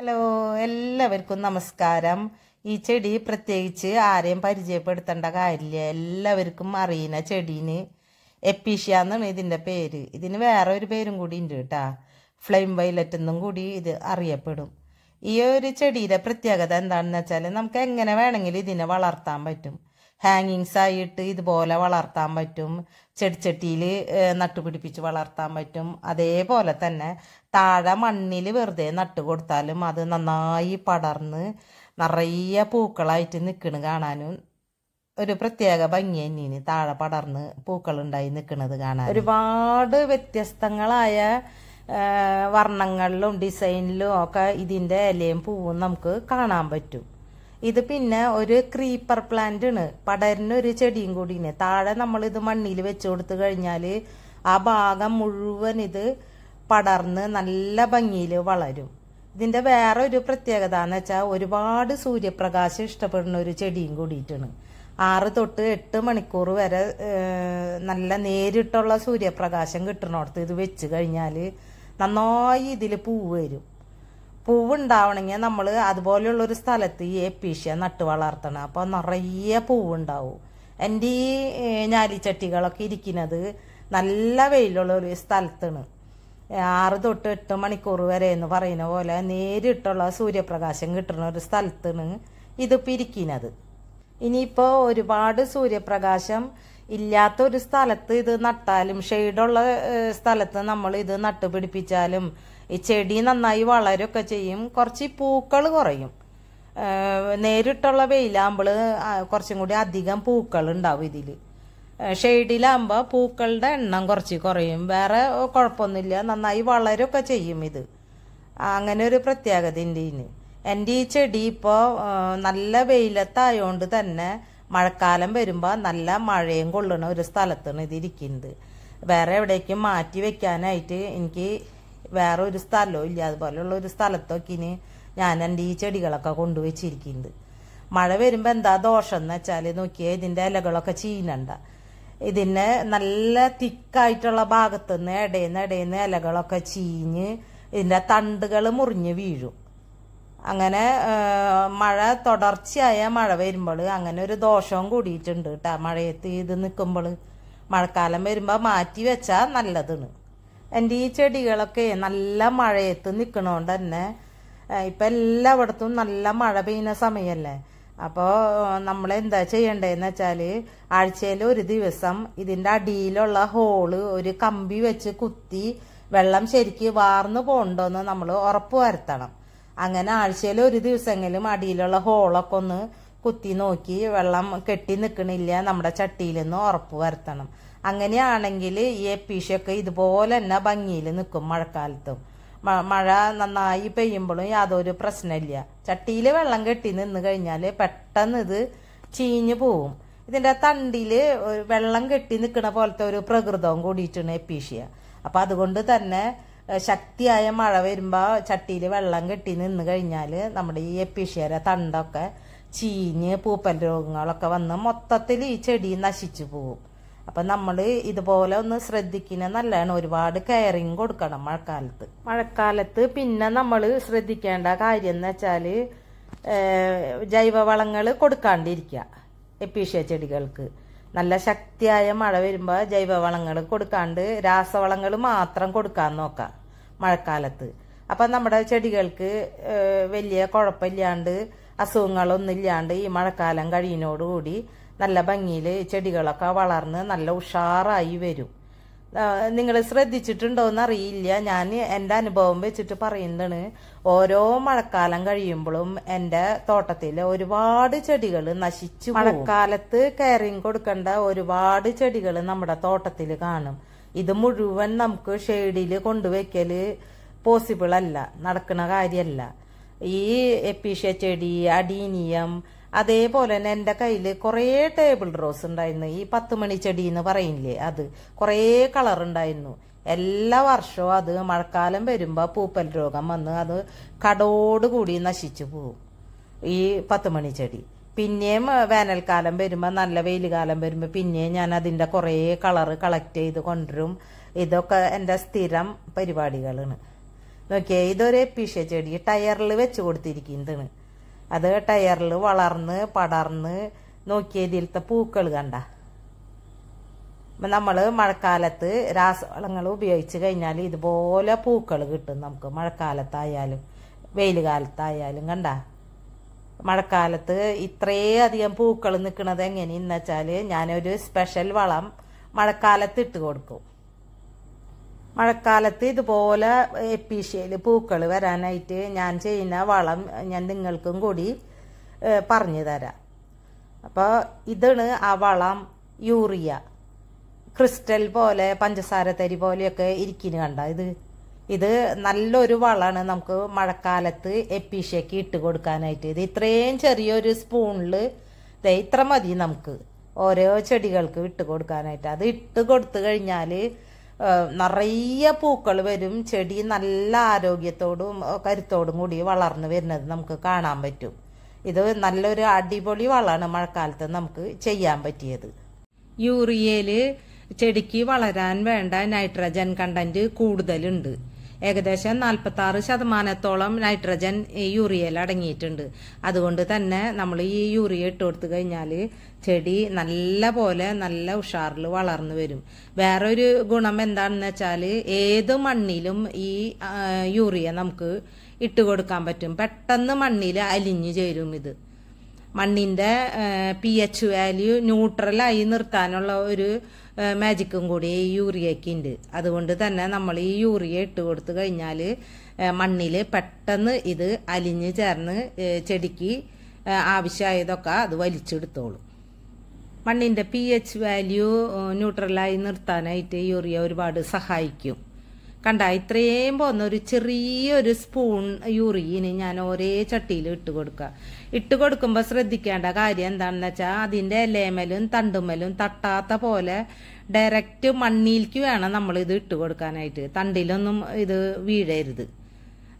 hello എല്ലാവർക്കും നമസ്കാരം ഈ ചെടി പ്രത്യേകിച്ച് ആരെയും പരിചയപ്പെടുത്തേണ്ട കാര്യമില്ല എല്ലാവർക്കും അറിയുന്ന ചെടീന് എപ്പീഷ്യ എന്നാണ് ഇതിൻ്റെ പേര് ഇതിന് വേറെ ഒരു പേരും കൂടി ഉണ്ട് കേട്ടോ ഫ്ലെയിം വൈലറ്റ് എന്നും കൂടി ഇത് അറിയപ്പെടും ഈ ഒരു ചെടിയുടെ പ്രത്യേകത എന്താണെന്ന് വെച്ചാൽ നമുക്ക് എങ്ങനെ വേണമെങ്കിലും ഇതിനെ വളർത്താൻ പറ്റും ഹാങ്ങിങ്സ് ആയിട്ട് ഇതുപോലെ വളർത്താൻ പറ്റും ചെടിച്ചട്ടിയിൽ നട്ടുപിടിപ്പിച്ച് വളർത്താൻ പറ്റും അതേപോലെ തന്നെ താഴെ മണ്ണിൽ വെറുതെ നട്ട് കൊടുത്താലും അത് നന്നായി പടർന്ന് നിറയെ പൂക്കളായിട്ട് നിൽക്കണ് കാണാനും ഒരു പ്രത്യേക ഭംഗി തന്നെയാണ് താഴെ പടർന്ന് പൂക്കളുണ്ടായി നിൽക്കുന്നത് കാണാൻ ഒരുപാട് വ്യത്യസ്തങ്ങളായ വർണ്ണങ്ങളിലും ഡിസൈനിലും ഒക്കെ ഇതിൻ്റെ ഇലയും പൂവും നമുക്ക് കാണാൻ പറ്റും ഇത് പിന്നെ ഒരു ക്രീപ്പർ പ്ലാന്റ് ആണ് പടരുന്ന ഒരു ചെടിയും കൂടിയാണ് താഴെ നമ്മൾ ഇത് മണ്ണിൽ വെച്ച് കൊടുത്തു കഴിഞ്ഞാൽ ആ ഭാഗം മുഴുവൻ ഇത് പടർന്ന് നല്ല ഭംഗിയിൽ വളരും ഇതിന്റെ വേറെ ഒരു പ്രത്യേകത എന്ന് വെച്ചാൽ ഒരുപാട് സൂര്യപ്രകാശം ഇഷ്ടപ്പെടുന്ന ഒരു ചെടിയും കൂടിയിട്ടാണ് ആറ് തൊട്ട് എട്ട് മണിക്കൂർ വരെ നല്ല നേരിട്ടുള്ള സൂര്യപ്രകാശം കിട്ടണോടത്ത് ഇത് വെച്ച് കഴിഞ്ഞാൽ നന്നായി ഇതിൽ പൂവ് വരും പൂവുണ്ടാവണമെങ്കിൽ നമ്മൾ അതുപോലെയുള്ളൊരു സ്ഥലത്ത് ഈ എപ്പീഷ്യ നട്ട് വളർത്തണം അപ്പോൾ നിറയെ പൂവുണ്ടാവും എൻ്റെ ഈ ഞാലിച്ചട്ടികളൊക്കെ ഇരിക്കുന്നത് നല്ല വെയിലുള്ള ഒരു സ്ഥലത്താണ് ആറ് തൊട്ട് എട്ട് മണിക്കൂർ വരെ എന്ന് പറയുന്ന പോലെ നേരിട്ടുള്ള സൂര്യപ്രകാശം കിട്ടുന്ന ഒരു സ്ഥലത്താണ് ഇതിപ്പോൾ ഇരിക്കുന്നത് ഇനിയിപ്പോൾ ഒരുപാട് സൂര്യപ്രകാശം ഇല്ലാത്ത ഒരു സ്ഥലത്ത് ഇത് നട്ടാലും ഷെയ്ഡുള്ള സ്ഥലത്ത് നമ്മൾ ഇത് നട്ടു പിടിപ്പിച്ചാലും ഈ ചെടി നന്നായി വളരൊക്കെ ചെയ്യും കുറച്ച് പൂക്കൾ കുറയും നേരിട്ടുള്ള വെയിലാകുമ്പോൾ കുറച്ചും കൂടി അധികം പൂക്കൾ ഉണ്ടാവും ഇതിൽ ഷെയ്ഡിലാകുമ്പോൾ പൂക്കളുടെ എണ്ണം കുറച്ച് കുറയും വേറെ കുഴപ്പമൊന്നുമില്ല നന്നായി വളരൊക്കെ ചെയ്യും ഇത് അങ്ങനെ ഒരു പ്രത്യേകത ഉണ്ട് ഇതിന് എൻ്റെ ഈ ചെടി ഇപ്പോൾ നല്ല വെയിലത്തായതുകൊണ്ട് തന്നെ മഴക്കാലം വരുമ്പോൾ നല്ല മഴയും കൊള്ളണ ഒരു സ്ഥലത്താണ് ഇത് ഇരിക്കുന്നത് വേറെ എവിടേക്കും മാറ്റി വെക്കാനായിട്ട് എനിക്ക് വേറെ ഒരു സ്ഥലവും ഇല്ല അതുപോലെയുള്ള ഒരു സ്ഥലത്തൊക്കെ ഇനി ഞാൻ എൻ്റെ ഈ ചെടികളൊക്കെ കൊണ്ടുവച്ചിരിക്കുന്നത് മഴ വരുമ്പോൾ എന്താ ദോഷം എന്ന് വെച്ചാൽ നോക്കിയാൽ ഇതിൻ്റെ ഇലകളൊക്കെ ചീനണ്ട ഇതിനെ നല്ല തിക്കായിട്ടുള്ള ഭാഗത്തുനിന്ന് ഇടയിൽ നിന്ന് ഇടയിൽ നിന്ന് ഇലകളൊക്കെ ചീഞ്ഞ് ഇതിൻ്റെ തണ്ടുകൾ മുറിഞ്ഞ് വീഴും അങ്ങനെ മഴ തുടർച്ചയായ മഴ വരുമ്പോൾ അങ്ങനെ ഒരു ദോഷവും കൂടിയിട്ടുണ്ട് കേട്ടോ മഴയത്ത് ഇത് നിൽക്കുമ്പോൾ മഴക്കാലം വരുമ്പോൾ മാറ്റി വെച്ചാൽ നല്ലതാണ് എൻ്റെ ഈ ചെടികളൊക്കെ നല്ല മഴയത്ത് നിൽക്കണോണ്ട് തന്നെ ഇപ്പം എല്ലായിടത്തും നല്ല മഴ പെയ്യുന്ന സമയമല്ലേ അപ്പോൾ നമ്മൾ എന്താ ചെയ്യേണ്ടതെന്ന് വെച്ചാൽ ആഴ്ചയിൽ ഒരു ദിവസം ഇതിൻ്റെ അടിയിലുള്ള ഹോള് ഒരു കമ്പി വെച്ച് കുത്തി വെള്ളം ശരിക്ക് വാർന്നു പോകണ്ടോന്ന് നമ്മൾ ഉറപ്പ് വരുത്തണം അങ്ങനെ ആഴ്ചയിൽ ഒരു ദിവസമെങ്കിലും അടിയിലുള്ള ഹോളൊക്കെ ഒന്ന് കുത്തി നോക്കി വെള്ളം കെട്ടി നിൽക്കണില്ല നമ്മുടെ ചട്ടിയിലെന്ന് ഉറപ്പ് വരുത്തണം അങ്ങനെയാണെങ്കിൽ ഈ എപ്പീഷൊക്കെ ഇതുപോലെ തന്നെ ഭംഗിയിൽ നിൽക്കും മഴക്കാലത്തും മഴ നന്നായി പെയ്യുമ്പോഴും യാതൊരു പ്രശ്നമില്ല ചട്ടിയിൽ വെള്ളം കെട്ടി നിന്ന് കഴിഞ്ഞാൽ പെട്ടെന്ന് ഇത് ചീഞ്ഞു പോവും ഇതിൻ്റെ തണ്ടിൽ വെള്ളം കെട്ടി നിൽക്കുന്ന പോലത്തെ ഒരു പ്രകൃതവും കൂടിയിട്ടാണ് എപ്പീഷ്യ അപ്പം അതുകൊണ്ട് തന്നെ ശക്തിയായ മഴ വരുമ്പോൾ ചട്ടിയിൽ വെള്ളം കെട്ടി നിന്ന് കഴിഞ്ഞാൽ നമ്മുടെ ഈ എപ്പിഷ്യര തണ്ടൊക്കെ ചീഞ്ഞ് പൂപ്പൽ രോഗങ്ങളൊക്കെ വന്ന് മൊത്തത്തിൽ ഈ ചെടി നശിച്ചു പോകും അപ്പം നമ്മൾ ഇതുപോലെ ഒന്ന് ശ്രദ്ധിക്കുന്ന നല്ലതാണ് ഒരുപാട് കെയറിങ് കൊടുക്കണം മഴക്കാലത്ത് മഴക്കാലത്ത് പിന്നെ നമ്മൾ ശ്രദ്ധിക്കേണ്ട കാര്യം എന്ന് വെച്ചാൽ ജൈവവളങ്ങൾ കൊടുക്കാണ്ടിരിക്കുക എപ്പീഷ്യ ചെടികൾക്ക് നല്ല ശക്തിയായ മഴ വരുമ്പോൾ ജൈവവളങ്ങൾ കൊടുക്കാണ്ട് രാസവളങ്ങൾ മാത്രം കൊടുക്കാൻ നോക്കാം മഴക്കാലത്ത് അപ്പം നമ്മുടെ ചെടികൾക്ക് വലിയ കുഴപ്പമില്ലാണ്ട് അസുഖങ്ങളൊന്നുമില്ലാണ്ട് ഈ മഴക്കാലം കഴിയുന്നതോടുകൂടി നല്ല ഭംഗിയിൽ ചെടികളൊക്കെ വളർന്ന് നല്ല ഉഷാറായി വരും നിങ്ങൾ ശ്രദ്ധിച്ചിട്ടുണ്ടോ അറിയില്ല ഞാൻ എൻ്റെ അനുഭവം വെച്ചിട്ട് പറയുന്നതാണ് ഓരോ മഴക്കാലം കഴിയുമ്പോഴും എൻ്റെ തോട്ടത്തിൽ ഒരുപാട് ചെടികൾ നശിച്ചു മഴക്കാലത്ത് കെയറിങ് കൊടുക്കേണ്ട ഒരുപാട് ചെടികൾ നമ്മുടെ തോട്ടത്തിൽ കാണും ഇത് മുഴുവൻ നമുക്ക് ഷെയ്ഡിൽ കൊണ്ടുവയ്ക്കൽ പോസിബിൾ അല്ല നടക്കുന്ന കാര്യമല്ല ഈ എപ്പീഷ്യ ചെടി അഡീനിയം അതേപോലെ തന്നെ എൻ്റെ കയ്യിൽ കുറേ ടേബിൾ റോസ് ഉണ്ടായിരുന്നു ഈ പത്ത് മണി ചെടി എന്ന് പറയില്ലേ അത് കുറേ കളർ ഉണ്ടായിരുന്നു എല്ലാ വർഷവും അത് മഴക്കാലം വരുമ്പോൾ പൂപ്പൽ രോഗം വന്ന് അത് കടോടുകൂടി നശിച്ചു പോകും ഈ പത്ത് മണി ചെടി പിന്നെയും വേനൽക്കാലം വരുമ്പോൾ നല്ല വെയിൽ കാലം വരുമ്പോൾ പിന്നെയും ഞാൻ അതിൻ്റെ കുറേ കളർ കളക്ട് ചെയ്ത് കൊണ്ടുവരും ഇതൊക്കെ എൻ്റെ സ്ഥിരം പരിപാടികളാണ് നോക്കിയാൽ ഇതൊരു എപ്പിഷ്യ ചെടി ടയറിൽ വെച്ച് കൊടുത്തിരിക്കുന്നതാണ് അത് ടയറിൽ വളർന്ന് പടർന്ന് നോക്കിയതിലത്തെ പൂക്കൾ കണ്ട നമ്മൾ മഴക്കാലത്ത് രാസവളങ്ങൾ ഉപയോഗിച്ച് കഴിഞ്ഞാൽ ഇതുപോലെ പൂക്കൾ കിട്ടും നമുക്ക് മഴക്കാലത്തായാലും വെയിൽ കാലത്തായാലും കണ്ട മഴക്കാലത്ത് അധികം പൂക്കൾ നിൽക്കുന്നത് എങ്ങനെയെന്ന് വെച്ചാൽ ഞാനൊരു സ്പെഷ്യൽ വളം മഴക്കാലത്ത് ഇട്ട് കൊടുക്കും മഴക്കാലത്ത് ഇതുപോലെ എപ്പീഷ്യയിൽ പൂക്കൾ വരാനായിട്ട് ഞാൻ ചെയ്യുന്ന വളം ഞാൻ നിങ്ങൾക്കും കൂടി പറഞ്ഞു തരാം അപ്പോൾ ഇതാണ് ആ വളം യൂറിയ ക്രിസ്റ്റൽ പോലെ പഞ്ചസാര തരി പോലെയൊക്കെ ഇരിക്കുന്നു കണ്ട ഇത് ഇത് നല്ലൊരു വളമാണ് നമുക്ക് മഴക്കാലത്ത് എപ്പീഷ്യക്ക് ഇട്ട് കൊടുക്കാനായിട്ട് ഇത് ഇത്രയും ചെറിയൊരു സ്പൂണിൽ ദേ ഇത്ര മതി നമുക്ക് ഓരോ ചെടികൾക്ക് ഇട്ട് കൊടുക്കാനായിട്ട് അത് ഇട്ട് കൊടുത്തു കഴിഞ്ഞാൽ നിറയെ പൂക്കൾ വരും ചെടി നല്ല ആരോഗ്യത്തോടും കരുത്തോടും കൂടി വളർന്നു വരുന്നത് നമുക്ക് കാണാൻ പറ്റും ഇത് നല്ലൊരു അടിപൊളി വളമാണ് മഴക്കാലത്ത് നമുക്ക് ചെയ്യാൻ പറ്റിയത് യൂറിയയില് ചെടിക്ക് വളരാൻ വേണ്ട നൈട്രജൻ കണ്ടന്റ് കൂടുതലുണ്ട് ഏകദേശം നാൽപ്പത്തി ആറ് ശതമാനത്തോളം നൈട്രജൻ യൂറിയയിൽ അടങ്ങിയിട്ടുണ്ട് അതുകൊണ്ട് തന്നെ നമ്മൾ ഈ യൂറിയ ഇട്ട് കൊടുത്ത് കഴിഞ്ഞാൽ ചെടി നല്ല പോലെ നല്ല ഉഷാറിൽ വളർന്നു വരും വേറൊരു ഗുണം എന്താണെന്ന് വെച്ചാൽ ഏത് മണ്ണിലും ഈ യൂറിയ നമുക്ക് ഇട്ട് കൊടുക്കാൻ പറ്റും പെട്ടെന്ന് മണ്ണിൽ അലിഞ്ഞു ചേരും ഇത് മണ്ണിൻ്റെ പി എച്ച് വാല്യൂ ന്യൂട്രലായി നിർത്താനുള്ള ഒരു മാജിക്കും കൂടി ഈ യൂറിയയ്ക്ക് ഉണ്ട് അതുകൊണ്ട് തന്നെ നമ്മൾ ഈ യൂറിയ ഇട്ട് കൊടുത്തു കഴിഞ്ഞാൽ മണ്ണിൽ പെട്ടെന്ന് ഇത് അലിഞ്ഞ് ചേർന്ന് ചെടിക്ക് ആവശ്യമായതൊക്കെ അത് വലിച്ചെടുത്തോളും മണ്ണിൻ്റെ പി എച്ച് വാല്യൂ ന്യൂട്രലായി നിർത്താനായിട്ട് യൂറിയ ഒരുപാട് സഹായിക്കും കണ്ട ഇത്രയും പോകുന്ന ഒരു ചെറിയൊരു സ്പൂൺ യൂറിന് ഞാൻ ഒരേ ചട്ടിയിൽ ഇട്ട് കൊടുക്കുക ഇട്ട് കൊടുക്കുമ്പോൾ ശ്രദ്ധിക്കേണ്ട കാര്യം എന്താണെന്ന് വെച്ചാൽ അതിൻ്റെ ഇലയമലും തണ്ടുമലും തട്ടാത്ത പോലെ ഡയറക്റ്റ് മണ്ണിലേക്ക് വേണം നമ്മൾ ഇത് ഇട്ട് കൊടുക്കാനായിട്ട് തണ്ടിലൊന്നും ഇത് വീഴരുത്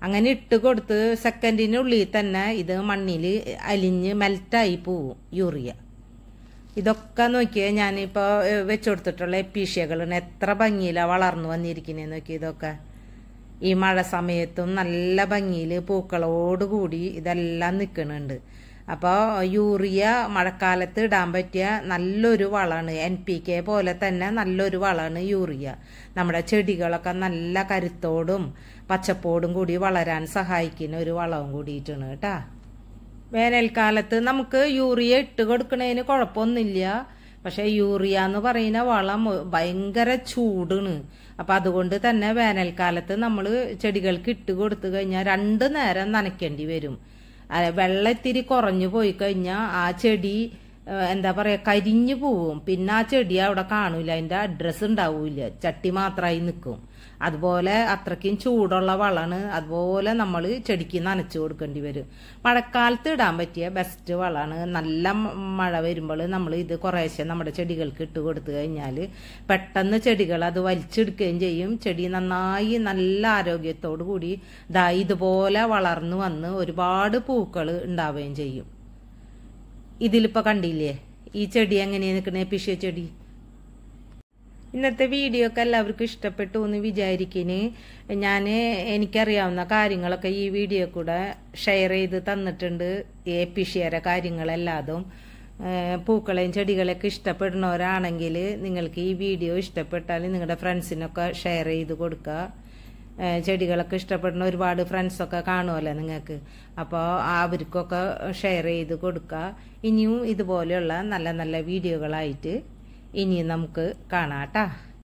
അങ്ങനെ ഇട്ട് കൊടുത്ത് സെക്കൻഡിനുള്ളിൽ തന്നെ ഇത് മണ്ണിൽ അലിഞ്ഞ് മെൽറ്റായി പോവും യൂറിയ ഇതൊക്കെ നോക്കിയേ ഞാനിപ്പോൾ വെച്ചു കൊടുത്തിട്ടുള്ള എപ്പീഷ്യകളാണ് എത്ര ഭംഗിയിലാണ് വളർന്നു വന്നിരിക്കുന്നത് നോക്കി ഇതൊക്കെ ഈ മഴ സമയത്തും നല്ല ഭംഗിയിൽ പൂക്കളോടുകൂടി ഇതെല്ലാം നിൽക്കുന്നുണ്ട് അപ്പോൾ യൂറിയ മഴക്കാലത്ത് ഇടാൻ പറ്റിയ നല്ലൊരു വളമാണ് എൻ പി കെ പോലെ തന്നെ നല്ലൊരു വളമാണ് യൂറിയ നമ്മുടെ ചെടികളൊക്കെ നല്ല കരുത്തോടും പച്ചപ്പോടും കൂടി വളരാൻ സഹായിക്കുന്ന ഒരു വളവും കൂടിയിട്ടാണ് കേട്ടോ വേനൽക്കാലത്ത് നമുക്ക് യൂറിയ ഇട്ട് കൊടുക്കണതിന് കുഴപ്പമൊന്നുമില്ല പക്ഷെ യൂറിയ എന്ന് പറയുന്ന വളം ഭയങ്കര ചൂടാണ് അപ്പൊ അതുകൊണ്ട് തന്നെ വേനൽക്കാലത്ത് നമ്മൾ ചെടികൾക്ക് ഇട്ട് കൊടുത്തു കഴിഞ്ഞാൽ രണ്ടു നേരം നനയ്ക്കേണ്ടി വരും വെള്ളം ഇത്തിരി കുറഞ്ഞു പോയി കഴിഞ്ഞാൽ ആ ചെടി എന്താ പറയുക കരിഞ്ഞു പോവും പിന്നെ ആ ചെടി അവിടെ കാണൂല അതിൻ്റെ അഡ്രസ്സ് ഉണ്ടാവൂല ചട്ടി മാത്രമായി നിൽക്കും അതുപോലെ അത്രയ്ക്കും ചൂടുള്ള വളമാണ് അതുപോലെ നമ്മൾ ചെടിക്ക് നനച്ചു കൊടുക്കേണ്ടി വരും മഴക്കാലത്ത് ഇടാൻ പറ്റിയ ബെസ്റ്റ് വളമാണ് നല്ല മഴ വരുമ്പോൾ നമ്മൾ ഇത് കുറേശ്ശെ നമ്മുടെ ചെടികൾക്ക് ഇട്ട് കൊടുത്തു കഴിഞ്ഞാൽ പെട്ടെന്ന് ചെടികൾ അത് വലിച്ചെടുക്കുകയും ചെയ്യും ചെടി നന്നായി നല്ല ആരോഗ്യത്തോടു കൂടി ദാ ഇതുപോലെ വളർന്നു വന്ന് ഒരുപാട് പൂക്കൾ ഉണ്ടാവുകയും ചെയ്യും ഇതിലിപ്പോൾ കണ്ടില്ലേ ഈ ചെടി എങ്ങനെയാണ് നിൽക്കണേ പിഷ്യ ചെടി ഇന്നത്തെ വീഡിയോ ഒക്കെ എല്ലാവർക്കും ഇഷ്ടപ്പെട്ടു എന്ന് വിചാരിക്കിന് ഞാൻ എനിക്കറിയാവുന്ന കാര്യങ്ങളൊക്കെ ഈ വീഡിയോ കൂടെ ഷെയർ ചെയ്ത് തന്നിട്ടുണ്ട് എപ്പിഷിയറെ കാര്യങ്ങളെല്ലാതും പൂക്കളെയും ചെടികളെയൊക്കെ ഇഷ്ടപ്പെടുന്നവരാണെങ്കിൽ നിങ്ങൾക്ക് ഈ വീഡിയോ ഇഷ്ടപ്പെട്ടാൽ നിങ്ങളുടെ ഫ്രണ്ട്സിനൊക്കെ ഷെയർ ചെയ്ത് കൊടുക്കുക ചെടികളൊക്കെ ഇഷ്ടപ്പെടുന്ന ഒരുപാട് ഫ്രണ്ട്സൊക്കെ കാണുമല്ലോ നിങ്ങൾക്ക് അപ്പോൾ അവർക്കൊക്കെ ഷെയർ ചെയ്ത് കൊടുക്കുക ഇനിയും ഇതുപോലെയുള്ള നല്ല നല്ല വീഡിയോകളായിട്ട് ഇനി നമുക്ക് കാണാം കേട്ടോ